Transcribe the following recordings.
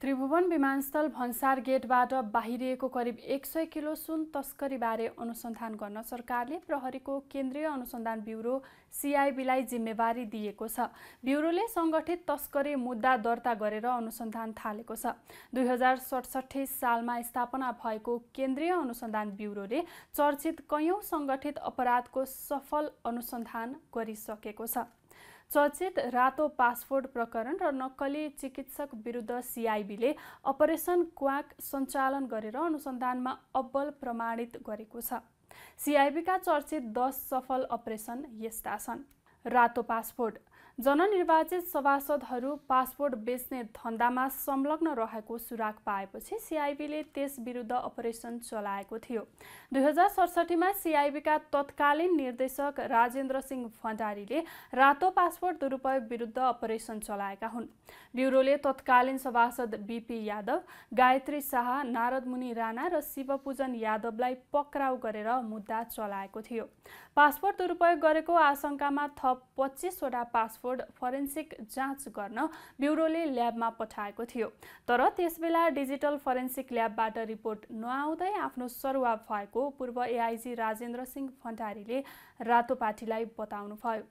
त्रिभुवन विमानस्थल भन्सार गेटबाट बाहिरिएको करिब एक सय किलो सुन तस्करीबारे अनुसन्धान गर्न सरकारले प्रहरीको केन्द्रीय अनुसन्धान ब्युरो सिआइबीलाई जिम्मेवारी दिएको छ ब्युरोले सङ्गठित तस्करी मुद्दा दर्ता गरेर अनुसन्धान थालेको छ दुई हजार सडसठी सालमा स्थापना भएको केन्द्रीय अनुसन्धान ब्युरोले चर्चित कैयौँ सङ्गठित अपराधको सफल अनुसन्धान गरिसकेको छ चर्चित रातो पासपोर्ट प्रकरण र नक्कली चिकित्सक विरुद्ध सिआइबीले अपरेसन क्वाक सञ्चालन गरेर अनुसन्धानमा अब्बल प्रमाणित गरेको छ सिआइबीका चर्चित दस सफल अपरेसन यस्ता छन् रातो पासपोर्ट जननिर्वाचित सभासदहरू पासपोर्ट बेच्ने धन्दामा संलग्न रहेको सुराग पाएपछि सिआइबीले त्यस विरुद्ध अपरेसन चलाएको थियो दुई हजार सडसठीमा सिआइबीका तत्कालीन निर्देशक राजेन्द्र सिंह भण्डारीले रातो पासपोर्ट दुरुपयोग विरुद्ध अपरेसन चलाएका हुन् ब्युरोले तत्कालीन सभासद बिपी यादव गायत्री शाह नारदमुनि राणा र शिवपूजन यादवलाई पक्राउ गरेर मुद्दा चलाएको थियो पासपोर्ट दुरुपयोग गरेको आशंकामा थप पच्चिसवटा पासपोर्ट फरेन्सिक जाँच गर्न ब्युरोले ल्याबमा पठाएको थियो तर त्यसबेला डिजिटल फरेन्सिक ल्याबबाट रिपोर्ट नआउँदै आफ्नो सरुवा भएको पूर्व एआइजी राजेन्द्र सिंह भण्डारीले रातोपाटीलाई बताउनुभयो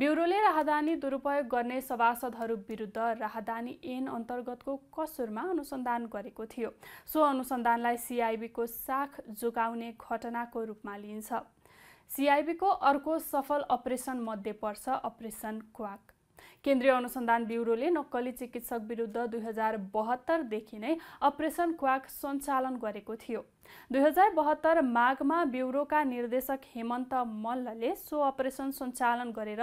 ब्युरोले राहदानी दुरुपयोग गर्ने सभासदहरू विरुद्ध राहदानी ऐन अन्तर्गतको कसुरमा अनुसन्धान गरेको थियो सो अनुसन्धानलाई सिआइबीको साख जोगाउने घटनाको रूपमा लिइन्छ सिआइबीको अर्को सफल अपरेसन मध्ये पर्छ अपरेसन क्वाक केन्द्रीय अनुसन्धान ब्युरोले नक्कली चिकित्सक विरुद्ध दुई हजार बहत्तरदेखि नै अपरेसन क्वाक सञ्चालन गरेको थियो दुई हजार बहत्तर माघमा ब्युरोका निर्देशक हेमन्त मल्लले सो अपरेसन सञ्चालन गरेर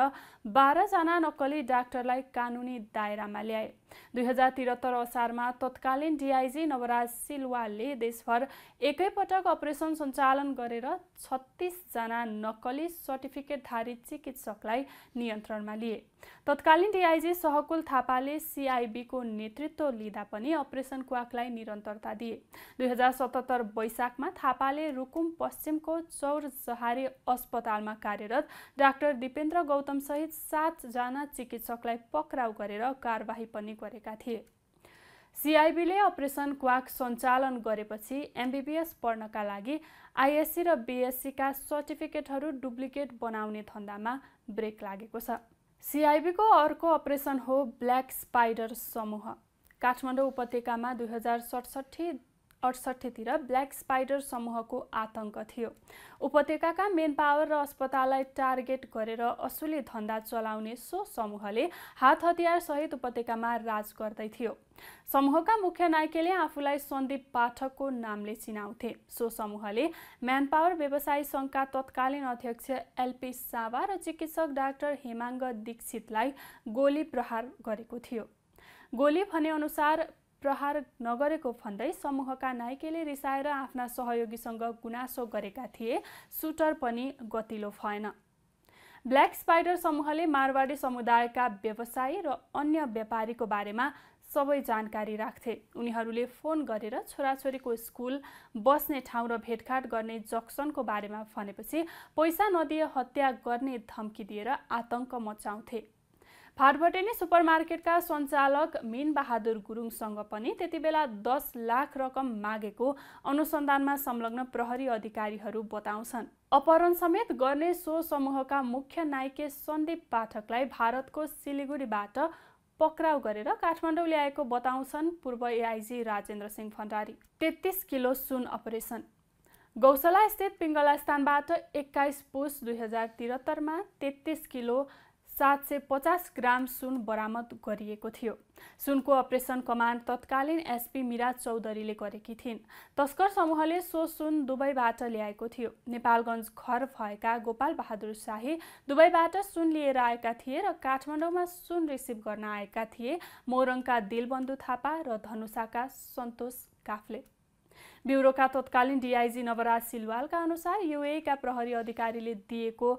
बाह्रजना नक्कली डाक्टरलाई कानुनी दायरामा ल्याए दुई हजार त्रिहत्तर असारमा तत्कालीन डिआइजी नवराज सिलवालले देशभर एकैपटक अपरेसन सञ्चालन गरेर छत्तिसजना नक्कली सर्टिफिकेटधारी चिकित्सकलाई नियन्त्रणमा लिए तत्कालीन डिआइजी सहकुल थापाले सिआइबीको नेतृत्व लिँदा पनि अपरेसन क्वाकलाई निरन्तरता दिए दुई हजार सतहत्तर वैशाखमा थापाले रुकुम पश्चिमको चौर अस्पतालमा कार्यरत डाक्टर दिपेन्द्र गौतमसहित सातजना चिकित्सकलाई पक्राउ गरेर कारवाही पनि गरेका थिए सिआइबीले अपरेसन क्वाक सञ्चालन गरेपछि एमबिबिएस पढ्नका लागि आइएससी र बिएससीका सर्टिफिकेटहरू डुप्लिकेट बनाउने धन्दामा ब्रेक लागेको छ सिआइबीको अर्को अपरेसन हो ब्ल्याक स्पाइडर समूह काठमाडौँ उपत्यकामा दुई हजार सडसठी अडसठीतिर ब्ल्याक स्पाइडर समूहको आतंक थियो उपत्यकाका मेन पावर र अस्पताललाई टार्गेट गरेर असुली धन्दा चलाउने सो समूहले हात हतियार सहित उपत्यकामा राज गर्दै थियो समूहका मुख्य नायकेले आफूलाई सन्दीप पाठकको नामले चिनाउँथे सो समूहले म्यान पावर व्यवसायी सङ्घका तत्कालीन अध्यक्ष एलपी सावा र चिकित्सक डाक्टर हेमाङ्ग दीक्षितलाई गोली प्रहार गरेको थियो गोली भनेअनुसार प्रहार नगरेको भन्दै समूहका नायकेले रिसाएर आफ्ना सहयोगीसँग गुनासो गरेका थिए सुटर पनि गतिलो भएन ब्ल्याक स्पाइडर समूहले मारवाडी समुदायका व्यवसायी र अन्य व्यापारीको बारेमा सबै जानकारी राख्थे उनीहरूले फोन गरेर छोराछोरीको स्कुल बस्ने ठाउँ र भेटघाट गर्ने जक्सनको बारेमा भनेपछि पैसा नदिए हत्या गर्ने धम्की दिएर आतङ्क मचाउँथे फाटबटेनी सुपर मार्केटका सञ्चालक मिनबहादुर गुरुङसँग पनि त्यति बेला दस लाख रकम मागेको अनुसन्धानमा संलग्न प्रहरी अधिकारीहरू बताउँछन् अपहरण समेत गर्ने सो समूहका मुख्य नायके सन्दीप पाठकलाई भारतको सिलिगुडीबाट पक्राउ गरेर काठमाडौँ ल्याएको बताउँछन् पूर्व एआइजी राजेन्द्र सिंह भण्डारी तेत्तिस किलो सुन अपरेसन गौशाला स्थित पिङ्गला स्थानबाट एक्काइस पुस दुई हजार तिहत्तरमा तेत्तिस किलो सात सय पचास ग्राम सुन बरामद गरिएको थियो सुनको अपरेसन कमान्ड तत्कालीन एसपी मिराज चौधरीले गरेकी थिइन् तस्कर समूहले सो सुन दुबईबाट ल्याएको थियो नेपालगञ्ज घर भएका गोपाल बहादुर शाही दुबईबाट सुन लिएर आएका थिए र काठमाडौँमा सुन रिसिभ गर्न आएका थिए मोरङका दिलबन्धु थापा र धनुषाका सन्तोष काफ्ले ब्युरोका तत्कालीन डिआइजी नवराज सिलवालका अनुसार युएका प्रहरी अधिकारीले दिएको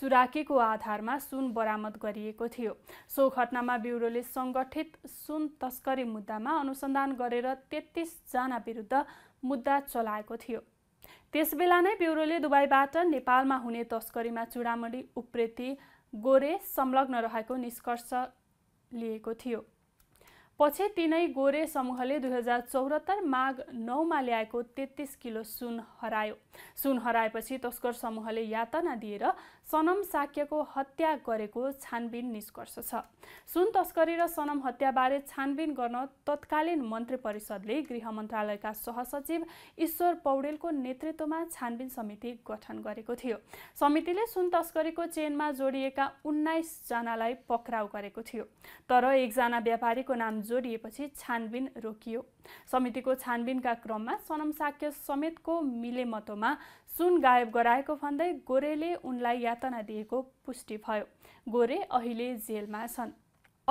सुराकीको आधारमा सुन बरामद गरिएको थियो सो घटनामा ब्युरोले सङ्गठित सुन तस्करी मुद्दामा अनुसन्धान गरेर तेत्तिसजना विरुद्ध मुद्दा चलाएको थियो त्यसबेला नै ब्युरोले दुबईबाट नेपालमा हुने तस्करीमा चुडामणी उप्रेती गोरे संलग्न रहेको निष्कर्ष लिएको थियो पछि तिनै गोरे समूहले दुई हजार चौहत्तर माघ नौमा ल्याएको तेत्तिस किलो सुन हरायो सुन हराएपछि तस्कर समूहले यातना दिएर सनम साक्यको हत्या गरेको छानबिन निष्कर्ष छ सुन तस्करी र सनम हत्याबारे छानबिन गर्न तत्कालीन मन्त्री परिषदले गृह मन्त्रालयका सहसचिव ईश्वर पौडेलको नेतृत्वमा छानबिन समिति गठन गरेको थियो समितिले सुन तस्करीको चेनमा जोडिएका उन्नाइसजनालाई पक्राउ गरेको थियो तर एकजना व्यापारीको नाम जोडिएपछि छानबिन रोकियो समितिको छानबिनका क्रममा सनम साक्य समेतको मिलेमतोमा सुन गायब गराएको भन्दै गोरेले उनलाई यातना दिएको पुष्टि भयो गोरे अहिले जेलमा छन्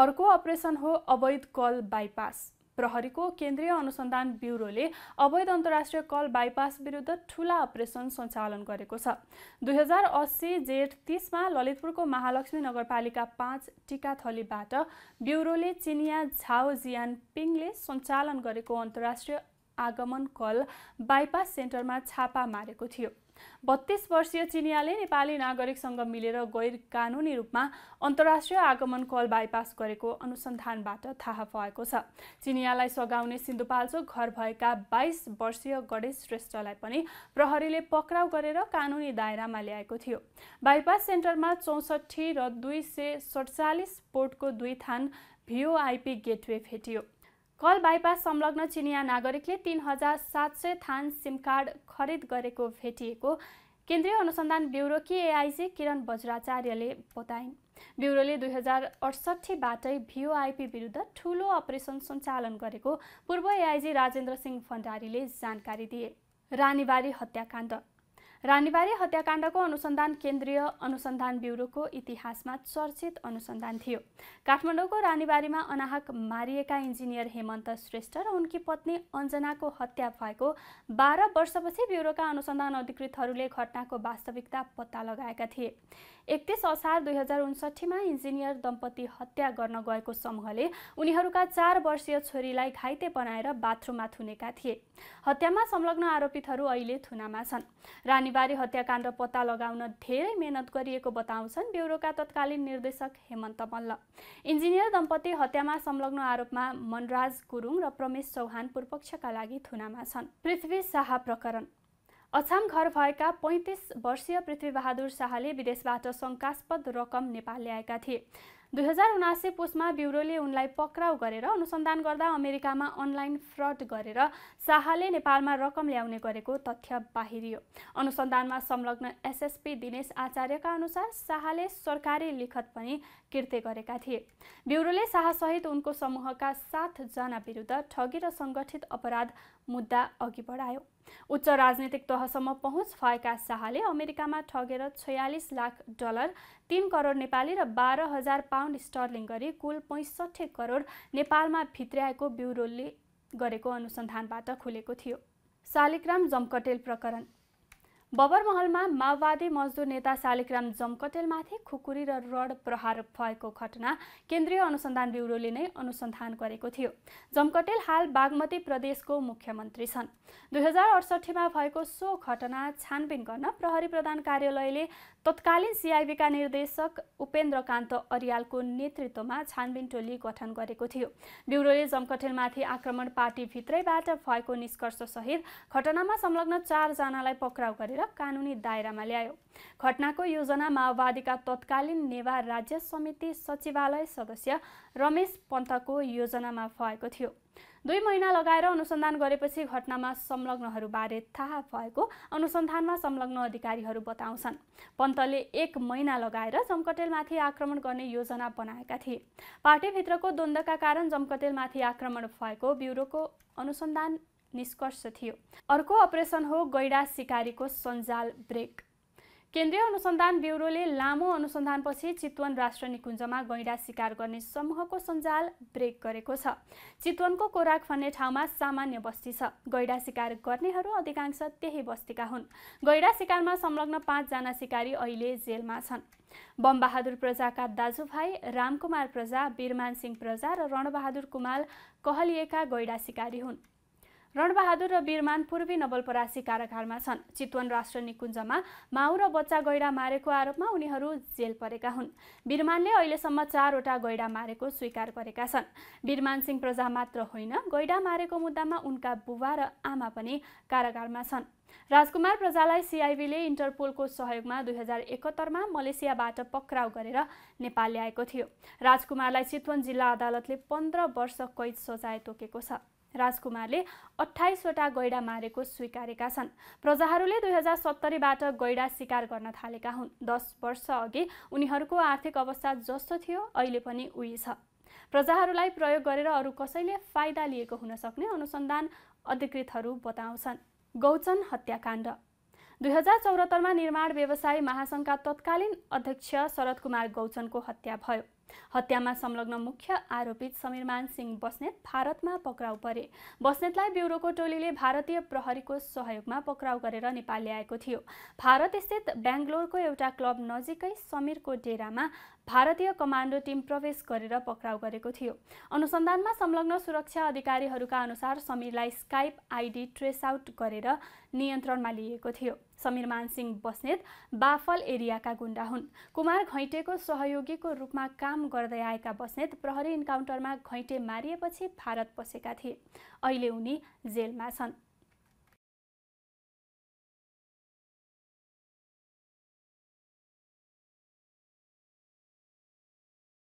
अर्को अपरेसन हो अवैध कल बाइपास प्रहरीको केन्द्रीय अनुसन्धान ब्युरोले अवैध अन्तर्राष्ट्रिय कल बाइपास विरुद्ध ठुला अपरेसन सञ्चालन गरेको छ दुई हजार अस्सी जेठ तिसमा ललितपुरको महालक्ष्मी नगरपालिका पाँच टिकाथलीबाट ब्युरोले चिनिया झाओ जियान पिङले सञ्चालन गरेको अन्तर्राष्ट्रिय आगमन कल बाइपास सेन्टरमा छापा मारेको थियो बत्तीस वर्षीय चिनियाले नेपाली नागरिकसँग मिलेर गैर कानुनी रूपमा अन्तर्राष्ट्रिय आगमन कल बाइपास गरेको अनुसन्धानबाट थाहा पाएको छ चिनियालाई सघाउने सिन्धुपाल्चोक घर भएका बाइस वर्षीय गणेश श्रेष्ठलाई पनि प्रहरीले पक्राउ गरेर कानुनी दायरामा ल्याएको थियो बाइपास सेन्टरमा चौसठी र दुई सय सडचालिस पोर्टको दुई थान भिओआइपी गेटवे भेटियो कल बाइपास संलग्न चिनिया नागरिकले तिन हजार सात सय थान सिम कार्ड खरिद गरेको भेटिएको केन्द्रीय अनुसन्धान ब्युरोकी एआइजी किरण बज्राचार्यले बताइन् ब्युरोले दुई हजार अडसट्ठीबाटै भिओआइपी विरुद्ध ठुलो अपरेसन सञ्चालन गरेको पूर्व एआइजी राजेन्द्र सिंह भण्डारीले जानकारी दिए रानीबारी हत्याकाण्ड रानीबारी हत्याकाण्डको अनुसन्धान केन्द्रीय अनुसन्धान ब्युरोको इतिहासमा चर्चित अनुसन्धान थियो काठमाडौँको रानीबारीमा अनाहक मारिएका इन्जिनियर हेमन्त श्रेष्ठ र उनकी पत्नी अञ्जनाको हत्या भएको बाह्र वर्षपछि ब्युरोका अनुसन्धान अधिकृतहरूले घटनाको वास्तविकता पत्ता लगाएका थिए एकतिस असार दुई हजार उन्सठीमा इन्जिनियर दम्पति हत्या गर्न गएको समूहले उनीहरूका चार वर्षीय छोरीलाई घाइते बनाएर बाथरुममा थुनेका थिए हत्यामा संलग्न आरोपितहरू अहिले थुनामा छन् रानीबारी हत्याकाण्ड पत्ता लगाउन धेरै मेहनत गरिएको बताउँछन् ब्युरोका तत्कालीन निर्देशक हेमन्त मल्ल इन्जिनियर दम्पति हत्यामा संलग्न आरोपमा मनराज गुरुङ र प्रमेश चौहान पूर्वपक्षका लागि थुनामा छन् पृथ्वी शाह प्रकरण अछाम घर भएका पैँतिस वर्षीय पृथ्वीबहादुर शाहले विदेशबाट शङ्कास्पद रकम नेपाल ल्याएका थिए दुई हजार उनासी पुसमा ब्युरोले उनलाई पक्राउ गरेर अनुसन्धान गर्दा अमेरिकामा अनलाइन फ्रड गरेर शाहले नेपालमा रकम ल्याउने गरेको तथ्य बाहिरियो अनुसन्धानमा संलग्न एसएसपी दिनेश आचार्यका अनुसार शाहले सरकारी लिखत पनि किर्ते गरेका थिए ब्युरोले शाहसहित उनको समूहका सातजना विरुद्ध ठगी र सङ्गठित अपराध मुद्दा अघि बढायो उच्च राजनीतिक तहसम्म पहुँच भएका शाहले अमेरिकामा ठगेर छयालिस लाख डलर तिन करोड नेपाली र बाह्र हजार पाउन्ड स्टर्लिङ गरी कुल पैँसठी करोड नेपालमा भित्र्याएको ब्युरोले गरेको अनुसन्धानबाट खुलेको थियो शालिग्राम जमकटेल प्रकरण बबरमहलमा माओवादी मजदुर नेता शालिगराम जमकटेलमाथि खुकुरी र रड प्रहार भएको घटना केन्द्रीय अनुसन्धान ब्युरोले नै अनुसन्धान गरेको थियो जमकटेल हाल बागमती प्रदेशको मुख्यमन्त्री छन् दुई हजार अडसठीमा भएको सो घटना छानबिन गर्न प्रहरी प्रधान कार्यालयले तत्कालीन सिआइबीका निर्देशक उपेन्द्रकान्त अरियालको नेतृत्वमा छानबिन टोली गठन गरेको थियो ब्युरोले जमकटेलमाथि आक्रमण पार्टीभित्रैबाट भएको निष्कर्षसहित घटनामा संलग्न चारजनालाई पक्राउ गरेर कानुनी दायरामा ल्यायो घटनाको योजना माओवादीका तत्कालीन नेवा राज्य समिति सचिवालय सदस्य रमेश पन्तको योजनामा भएको थियो दुई महिना लगाएर अनुसन्धान गरेपछि घटनामा संलग्नहरूबारे थाहा भएको अनुसन्धानमा संलग्न अधिकारीहरू बताउँछन् पन्तले एक महिना लगाएर जमकटेलमाथि आक्रमण गर्ने योजना बनाएका थिए पार्टीभित्रको द्वन्द्वका कारण जमकटेलमाथि आक्रमण भएको ब्युरोको अनुसन्धान निष्कर्ष थियो अर्को अपरेसन हो गैडा सिकारीको सञ्जाल ब्रेक केन्द्रीय अनुसन्धान ब्युरोले लामो अनुसन्धानपछि चितवन राष्ट्र निकुञ्जमा गैँडा शिकार गर्ने समूहको सञ्जाल ब्रेक गरेको छ चितवनको कोराक भन्ने ठाउँमा सामान्य बस्ती छ गैँडा शिकार गर्नेहरू अधिकांश त्यही बस्तीका हुन् गैँडा शिकारमा संलग्न पाँचजना सिकारी अहिले जेलमा छन् बमबहादुर प्रजाका दाजुभाइ रामकुमार प्रजा बिरमान सिंह प्रजा र रणबहादुर कुमार कहलिएका गैँडा सिकारी हुन् रणबहादुर र बिरमान पूर्वी नवलपरासी कारागारमा छन् चितवन राष्ट्र निकुञ्जमा माउ र बच्चा गैडा मारेको आरोपमा उनीहरू जेल परेका हुन् बिरमानले अहिलेसम्म चारवटा गैडा मारेको स्वीकार गरेका छन् बिरमान सिंह प्रजा मात्र होइन गैडा मारेको मुद्दामा उनका बुबा र आमा पनि कारागारमा छन् राजकुमार प्रजालाई सिआइबीले इन्टरपोलको सहयोगमा दुई हजार एकहत्तरमा मलेसियाबाट पक्राउ गरेर नेपाल ल्याएको थियो राजकुमारलाई चितवन जिल्ला अदालतले पन्ध्र वर्ष कैद सजाय तोकेको छ राजकुमारले अठाइसवटा गैडा मारेको स्वीकारेका छन् प्रजाहरूले दुई हजार सत्तरीबाट गैडा शिकार गर्न थालेका हुन् दस अघि उनीहरूको आर्थिक अवस्था जस्तो थियो अहिले पनि उही छ प्रजाहरूलाई प्रयोग गरेर अरू कसैले फाइदा लिएको हुन सक्ने अनुसन्धान अधिकृतहरू बताउँछन् गौचन हत्याकाण्ड दुई हजार चौहत्तरमा निर्माण व्यवसाय महासङ्घका तत्कालीन अध्यक्ष शरद कुमार गौचनको हत्या भयो हत्यामा संलग्न मुख्य आरोपित समीरमान सिंह बस्नेत भारतमा पक्राउ परे बस्नेतलाई ब्युरोको टोलीले भारतीय प्रहरीको सहयोगमा पक्राउ गरेर नेपाल ल्याएको थियो भारत स्थित बेङ्गलोरको एउटा क्लब नजिकै समीरको डेरामा भारतीय कमान्डो टिम प्रवेश गरेर पक्राउ गरेको थियो अनुसन्धानमा संलग्न सुरक्षा अधिकारीहरूका अनुसार समीरलाई स्काइप आइडी ट्रेस आउट गरेर नियन्त्रणमा लिएको थियो समीर मानसिंह बस्नेत बाफल एरियाका गुण्डा हुन् कुमार घैटेको सहयोगीको रूपमा काम गर्दै आएका बस्नेत प्रहरी इन्काउन्टरमा घैटे मारिएपछि भारत पसेका थिए अहिले उनी जेलमा छन्